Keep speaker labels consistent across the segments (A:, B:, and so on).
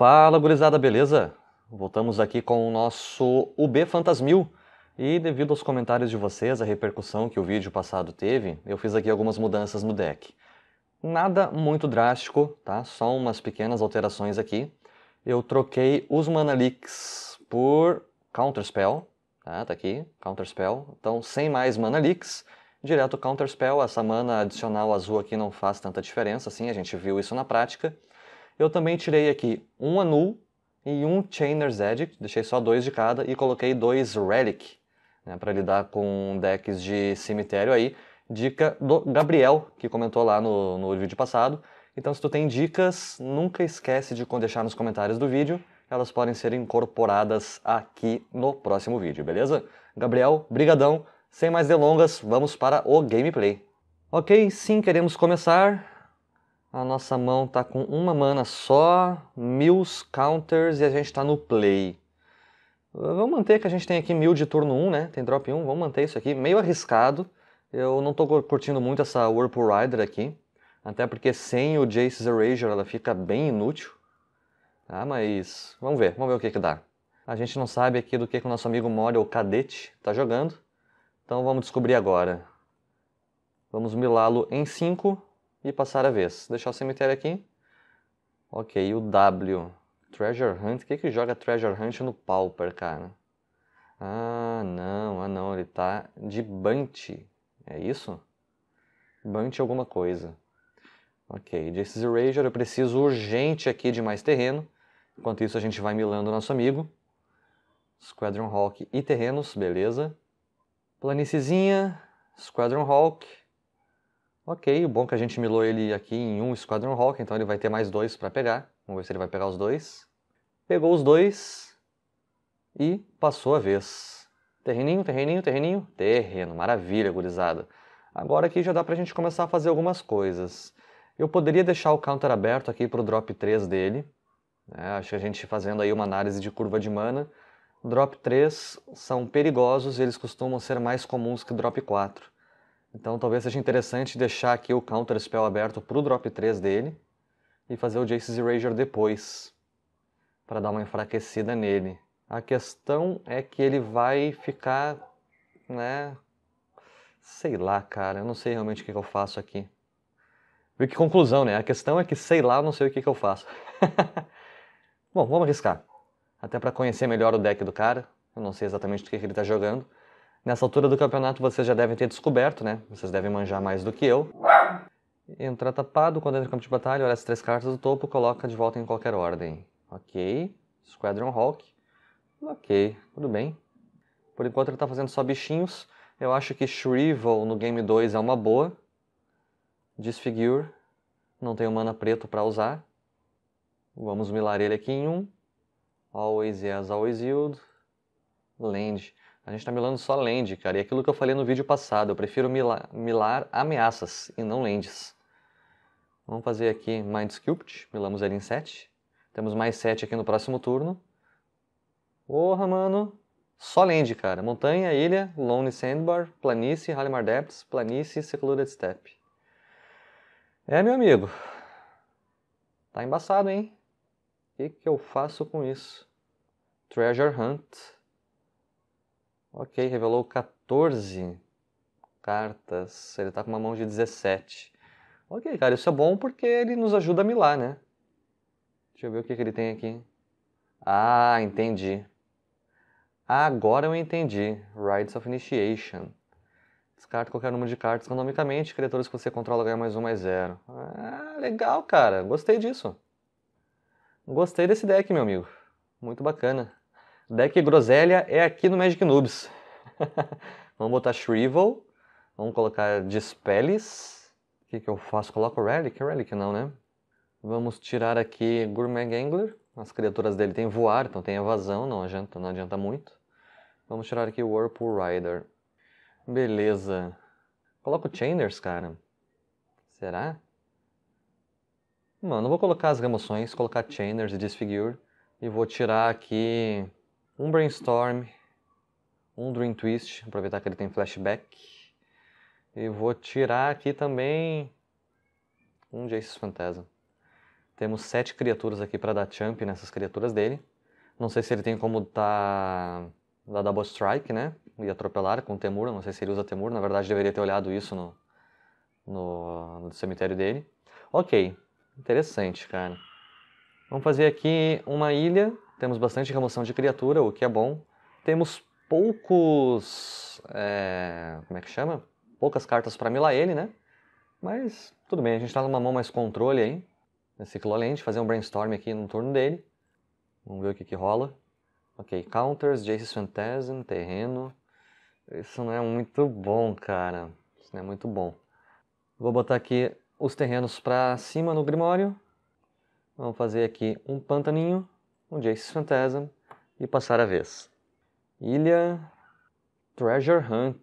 A: Fala, gurizada, beleza? Voltamos aqui com o nosso UB Fantasmil. E devido aos comentários de vocês, a repercussão que o vídeo passado teve, eu fiz aqui algumas mudanças no deck. Nada muito drástico, tá? Só umas pequenas alterações aqui. Eu troquei os Mana Leaks por Counterspell, tá? Tá aqui, Counterspell. Então, sem mais Mana Leaks, direto Counterspell. Essa mana adicional azul aqui não faz tanta diferença, assim, a gente viu isso na prática. Eu também tirei aqui um Anul e um Chainer's Edict, deixei só dois de cada e coloquei dois Relic, né, para lidar com decks de cemitério aí. Dica do Gabriel, que comentou lá no, no vídeo passado. Então se tu tem dicas, nunca esquece de deixar nos comentários do vídeo, elas podem ser incorporadas aqui no próximo vídeo, beleza? Gabriel, brigadão! Sem mais delongas, vamos para o gameplay. Ok, sim, queremos começar. A nossa mão tá com uma mana só, mil Counters e a gente tá no play. Vamos manter que a gente tem aqui mil de turno 1, né? Tem drop 1, vamos manter isso aqui. Meio arriscado. Eu não tô curtindo muito essa Whirlpool Rider aqui. Até porque sem o Jace's Erasure ela fica bem inútil. Ah, mas vamos ver, vamos ver o que que dá. A gente não sabe aqui do que, que o nosso amigo Moriel Cadete tá jogando. Então vamos descobrir agora. Vamos milá-lo em 5, e passar a vez. Deixar o cemitério aqui. Ok, o W. Treasure Hunt. O que é que joga Treasure Hunt no Pauper, cara? Ah, não, ah não, ele tá de Bunt É isso? Bunt alguma coisa. Ok, Jace's Erasure, eu preciso urgente aqui de mais terreno. Enquanto isso, a gente vai milando nosso amigo. Squadron Hawk e terrenos, beleza. planicizinha Squadron Hawk, Ok, o bom é que a gente milou ele aqui em um Squadron Hawk, então ele vai ter mais dois para pegar. Vamos ver se ele vai pegar os dois. Pegou os dois e passou a vez. Terreninho, terreninho, terreninho, terreno. Maravilha, gurizada. Agora aqui já dá pra gente começar a fazer algumas coisas. Eu poderia deixar o counter aberto aqui pro drop 3 dele. É, acho que a gente fazendo aí uma análise de curva de mana. Drop 3 são perigosos, eles costumam ser mais comuns que drop 4. Então talvez seja interessante deixar aqui o Counter Spell aberto para o drop 3 dele e fazer o Jace's Erasure depois, para dar uma enfraquecida nele. A questão é que ele vai ficar, né, sei lá, cara, eu não sei realmente o que, que eu faço aqui. Viu que conclusão, né? A questão é que sei lá, eu não sei o que, que eu faço. Bom, vamos arriscar. Até para conhecer melhor o deck do cara, eu não sei exatamente o que, que ele está jogando. Nessa altura do campeonato vocês já devem ter descoberto, né? Vocês devem manjar mais do que eu. Entra tapado quando entra no campo de batalha, olha as três cartas do topo, coloca de volta em qualquer ordem. Ok. Squadron Hawk. Ok, tudo bem. Por enquanto ele está fazendo só bichinhos. Eu acho que Shrivel no game 2 é uma boa. Disfigure. Não tenho mana preto para usar. Vamos milar ele aqui em 1. Um. Always Yes, Always Yield. Land. A gente está milando só land, cara. E aquilo que eu falei no vídeo passado, eu prefiro milar, milar ameaças e não lands. Vamos fazer aqui Mind Sculpt, milamos ele em 7. Temos mais 7 aqui no próximo turno. Porra, mano. Só land, cara. Montanha, ilha, Lone Sandbar, planície, Halimar Depths, planície, Secluded Step. É, meu amigo. Tá embaçado, hein? O que, que eu faço com isso? Treasure Hunt. Ok, revelou 14 cartas. Ele está com uma mão de 17. Ok, cara, isso é bom porque ele nos ajuda a milar, né? Deixa eu ver o que, que ele tem aqui. Ah, entendi. Agora eu entendi. Rides of Initiation. Descarta qualquer número de cartas economicamente. Criaturas que você controla ganha mais um, mais zero. Ah, legal, cara. Gostei disso. Gostei desse deck, meu amigo. Muito bacana. Deck Groselha é aqui no Magic Noobs. vamos botar Shrivel. Vamos colocar Dispelles. O que, que eu faço? Coloco Relic? Relic não, né? Vamos tirar aqui Gourmet Gangler. As criaturas dele tem voar, então tem evasão, não adianta, não adianta muito. Vamos tirar aqui o Whirlpool Rider. Beleza. Coloco Chainers, cara. Será? Mano, vou colocar as remoções, colocar Chainers e Disfigure. E vou tirar aqui um brainstorm, um dream twist, aproveitar que ele tem flashback. E vou tirar aqui também um jace Fantasma. Temos sete criaturas aqui para dar champ nessas criaturas dele. Não sei se ele tem como dar, dar double strike, né? E atropelar com Temur, não sei se ele usa Temur, na verdade deveria ter olhado isso no, no, no cemitério dele. Ok, interessante, cara. Vamos fazer aqui uma ilha temos bastante remoção de criatura, o que é bom. Temos poucos. É, como é que chama? Poucas cartas para milar ele, né? Mas tudo bem, a gente está numa mão mais controle aí. Nesse Clolente, fazer um brainstorm aqui no turno dele. Vamos ver o que, que rola. Ok, counters, Jace's Phantasm, terreno. Isso não é muito bom, cara. Isso não é muito bom. Vou botar aqui os terrenos para cima no Grimório. Vamos fazer aqui um pantaninho. Um Jace Phantasm e passar a vez. Ilha Treasure Hunt.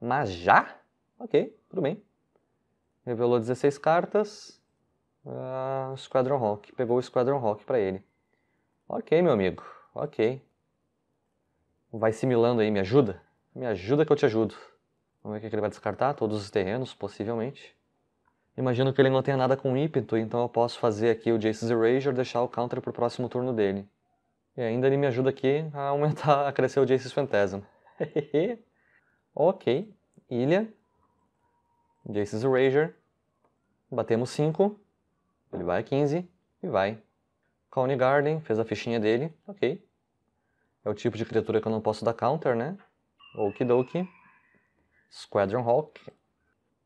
A: Mas já? Ok, tudo bem. Revelou 16 cartas. Uh, Squadron Rock. Pegou o Squadron Rock para ele. Ok, meu amigo. Ok. Vai simulando aí, me ajuda? Me ajuda que eu te ajudo. Vamos ver o que é ele vai descartar. Todos os terrenos, possivelmente. Imagino que ele não tenha nada com ímpeto, então eu posso fazer aqui o Jace's Erasure deixar o counter para o próximo turno dele. E ainda ele me ajuda aqui a aumentar, a crescer o Jace's Phantasm. ok, ilha, Jace's Erasure, batemos 5, ele vai a 15 e vai. Colony Garden, fez a fichinha dele, ok. É o tipo de criatura que eu não posso dar counter, né? Okidoki. Squadron Hawk,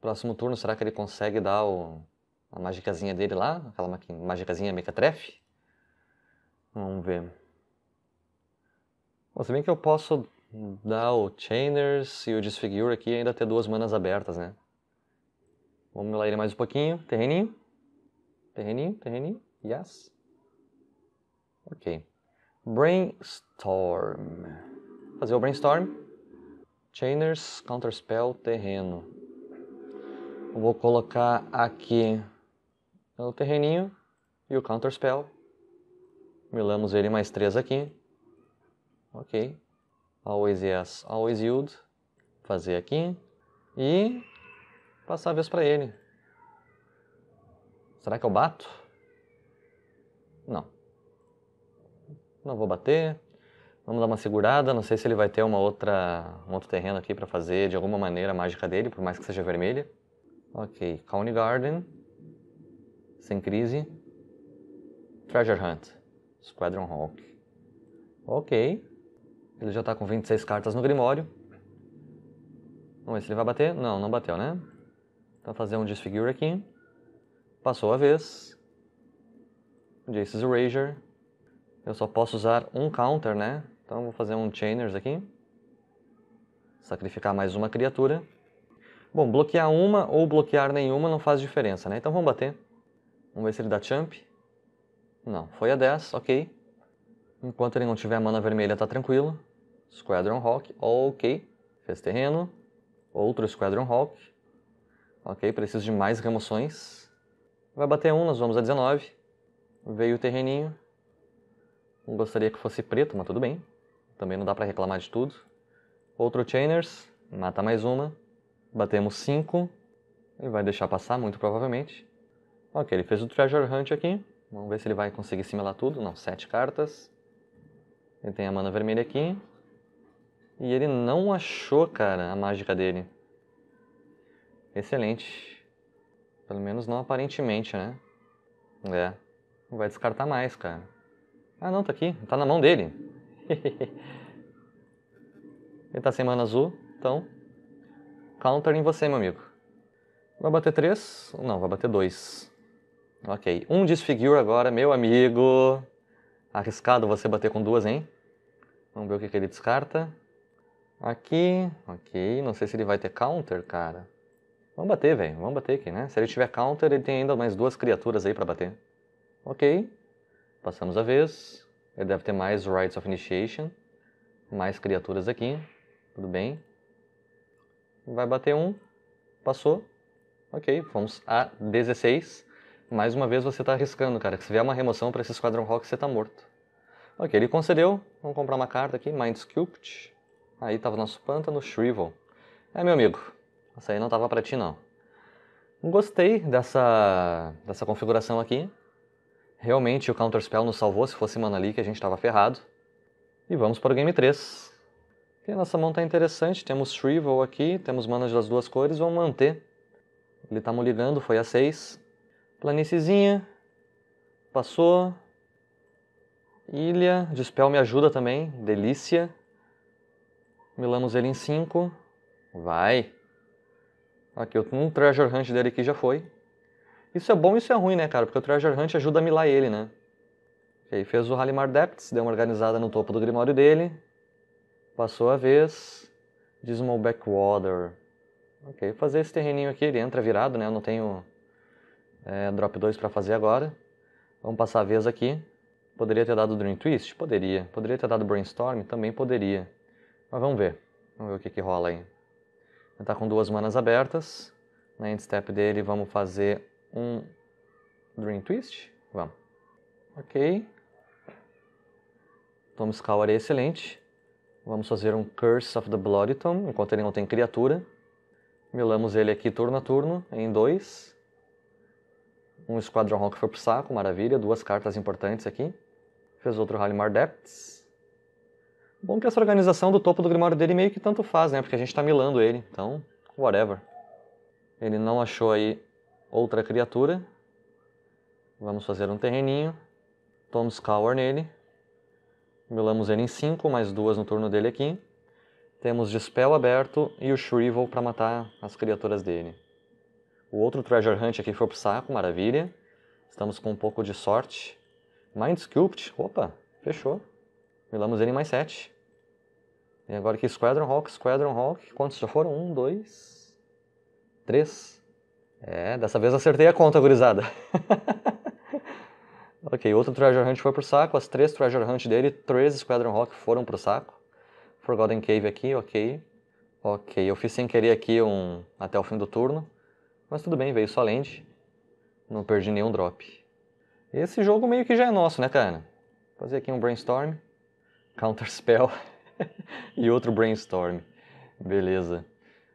A: Próximo turno, será que ele consegue dar o, a magicazinha dele lá? Aquela maqui, magicazinha mecatref? Vamos ver. Bom, se bem que eu posso dar o Chainers e o Disfigure aqui e ainda ter duas manas abertas, né? Vamos lá ele mais um pouquinho. Terreninho. Terreninho, terreninho. Yes. Ok. Brainstorm. Fazer o brainstorm. Chainers, counterspell, terreno vou colocar aqui o terreninho e o Counter Spell. Milamos ele mais três aqui. Ok. Always yes, always yield. Fazer aqui. E passar a vez para ele. Será que eu bato? Não. Não vou bater. Vamos dar uma segurada. Não sei se ele vai ter uma outra, um outro terreno aqui para fazer de alguma maneira a mágica dele, por mais que seja vermelha. Ok, County Garden. Sem crise. Treasure Hunt. Squadron Hawk. Ok. Ele já está com 26 cartas no Grimório. Vamos ver se ele vai bater. Não, não bateu, né? Então fazer um Disfigure aqui. Passou a vez. Jace's Erasure. Eu só posso usar um counter, né? Então vou fazer um Chainers aqui. Sacrificar mais uma criatura. Bom, bloquear uma ou bloquear nenhuma não faz diferença, né? Então vamos bater. Vamos ver se ele dá champ. Não, foi a 10, ok. Enquanto ele não tiver mana vermelha, tá tranquilo. Squadron Hawk, ok. Fez terreno. Outro Squadron Hawk. Ok, preciso de mais remoções. Vai bater um, nós vamos a 19. Veio o terreninho. Não gostaria que fosse preto, mas tudo bem. Também não dá pra reclamar de tudo. Outro Chainers, mata mais uma. Batemos 5. Ele vai deixar passar, muito provavelmente. Ok, ele fez o Treasure Hunt aqui. Vamos ver se ele vai conseguir simular tudo. Não, 7 cartas. Ele tem a mana vermelha aqui. E ele não achou, cara, a mágica dele. Excelente. Pelo menos não aparentemente, né? É. Não vai descartar mais, cara. Ah, não, tá aqui. Tá na mão dele. ele tá sem mana azul, então counter em você, meu amigo. Vai bater 3? Não, vai bater 2. Ok. Um disfigure agora, meu amigo. Arriscado você bater com duas, hein? Vamos ver o que, que ele descarta. Aqui, ok. Não sei se ele vai ter counter, cara. Vamos bater, velho. Vamos bater aqui, né? Se ele tiver counter, ele tem ainda mais duas criaturas aí pra bater. Ok. Passamos a vez. Ele deve ter mais Rites of Initiation. Mais criaturas aqui. Tudo bem vai bater um, passou, ok, vamos a 16. Mais uma vez você está arriscando, cara, que se vier uma remoção para esse Squadron Rock, você está morto. Ok, ele concedeu, vamos comprar uma carta aqui, Mind Sculpt. Aí estava nosso pântano, Shrivel. É, meu amigo, essa aí não estava para ti, não. Gostei dessa, dessa configuração aqui. Realmente o Counterspell nos salvou, se fosse Mana que a gente estava ferrado. E vamos para o game 3. E a nossa mão está interessante, temos Shrivel aqui, temos manas das duas cores, vamos manter. Ele está ligando, foi a 6. Planíciezinha, passou. Ilha, Dispel me ajuda também, delícia. Milamos ele em 5. Vai. Aqui, um Treasure Hunt dele aqui já foi. Isso é bom e isso é ruim, né, cara? Porque o Treasure Hunt ajuda a milar ele, né? E aí fez o Halimar Depths, deu uma organizada no topo do Grimório dele. Passou a vez, Dismal backwater. Ok, vou fazer esse terreninho aqui, ele entra virado, né? Eu não tenho é, drop 2 para fazer agora. Vamos passar a vez aqui. Poderia ter dado Dream Twist? Poderia. Poderia ter dado Brainstorm? Também poderia. Mas vamos ver. Vamos ver o que, que rola aí. Ele tá com duas manas abertas. Na endstep dele vamos fazer um Dream Twist? Vamos. Ok. Tom Scour é excelente. Vamos fazer um Curse of the Bloody Tomb, enquanto ele não tem criatura. Milamos ele aqui turno a turno, em dois. Um Squadron Rock foi pro saco, maravilha, duas cartas importantes aqui. Fez outro Halimar Depths. Bom que essa organização do topo do Grimório dele meio que tanto faz, né? Porque a gente tá milando ele, então, whatever. Ele não achou aí outra criatura. Vamos fazer um terreninho. Tom Scour nele. Milamos ele em 5, mais duas no turno dele aqui. Temos Dispel aberto e o Shrivel para matar as criaturas dele. O outro Treasure Hunt aqui foi pro saco, maravilha. Estamos com um pouco de sorte. Mind Sculpt, opa, fechou. Milamos ele em mais 7. E agora aqui Squadron Hawk, Squadron Hawk, quantos já foram? Um, dois, três. É, dessa vez acertei a conta, gurizada. Ok, outro Treasure Hunt foi pro saco, as três Treasure Hunt dele, três Squadron Rock foram pro saco. Forgotten Cave aqui, ok. Ok, eu fiz sem querer aqui um até o fim do turno, mas tudo bem, veio só lente. Não perdi nenhum drop. Esse jogo meio que já é nosso, né, cara? Vou fazer aqui um Brainstorm, Counter Spell e outro Brainstorm. Beleza.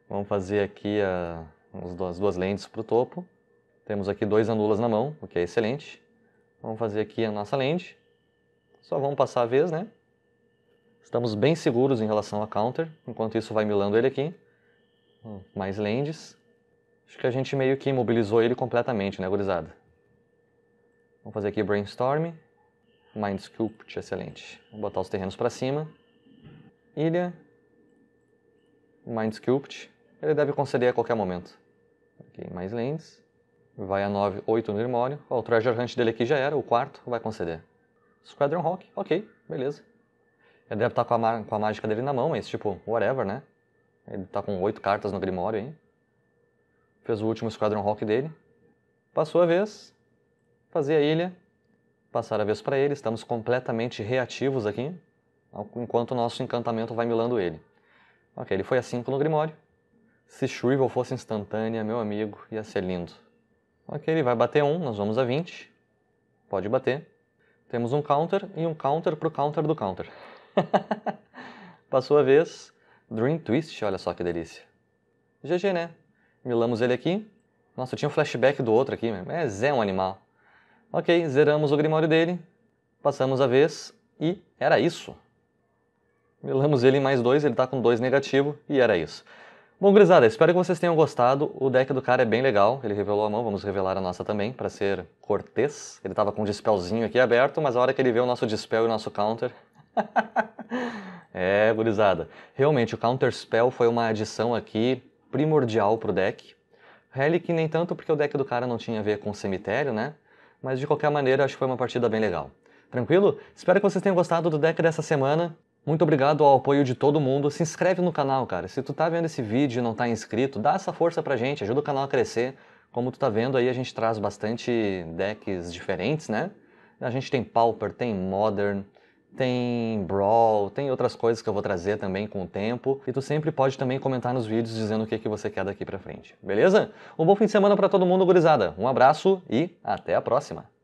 A: Vamos fazer aqui a, ah, as duas lentes pro topo. Temos aqui dois anulas na mão, o que é excelente. Vamos fazer aqui a nossa lente. Só vamos passar a vez, né? Estamos bem seguros em relação a counter. Enquanto isso vai milando ele aqui. Hum, mais lentes. Acho que a gente meio que imobilizou ele completamente, né, gurizada? Vamos fazer aqui brainstorm. Mind Sculpt, excelente. Vou botar os terrenos para cima. Ilha. Mind Sculpt. Ele deve conceder a qualquer momento. Aqui, mais lentes. Vai a 9, 8 no Grimório. o Treasure Hunt dele aqui já era, o quarto vai conceder. Squadron Rock, ok, beleza. Ele deve estar tá com a, com a mágica dele na mão, mas tipo, whatever, né? Ele tá com 8 cartas no Grimório aí. Fez o último Squadron Rock dele. Passou a vez. Fazer a ilha. Passar a vez para ele. Estamos completamente reativos aqui. Enquanto o nosso encantamento vai milando ele. Ok, ele foi a 5 no Grimório. Se Shrivel fosse instantânea, meu amigo, ia ser lindo. Ok, ele vai bater 1, nós vamos a 20. Pode bater. Temos um counter e um counter pro counter do counter. Passou a vez. Dream Twist, olha só que delícia. GG, né? Milamos ele aqui. Nossa, eu tinha um flashback do outro aqui, mas é, é um animal. Ok, zeramos o grimório dele. Passamos a vez e era isso. Milamos ele mais dois, ele tá com dois negativo e era isso. Bom, gurizada, espero que vocês tenham gostado. O deck do cara é bem legal. Ele revelou a mão, vamos revelar a nossa também, para ser cortês. Ele tava com o dispelzinho aqui aberto, mas a hora que ele vê o nosso dispel e o nosso counter... é, gurizada. Realmente, o counter spell foi uma adição aqui primordial pro deck. Relic nem tanto, porque o deck do cara não tinha a ver com cemitério, né? Mas de qualquer maneira, acho que foi uma partida bem legal. Tranquilo? Espero que vocês tenham gostado do deck dessa semana. Muito obrigado ao apoio de todo mundo. Se inscreve no canal, cara. Se tu tá vendo esse vídeo e não tá inscrito, dá essa força pra gente, ajuda o canal a crescer. Como tu tá vendo aí, a gente traz bastante decks diferentes, né? A gente tem Pauper, tem Modern, tem Brawl, tem outras coisas que eu vou trazer também com o tempo. E tu sempre pode também comentar nos vídeos dizendo o que, que você quer daqui pra frente, beleza? Um bom fim de semana para todo mundo, gurizada. Um abraço e até a próxima!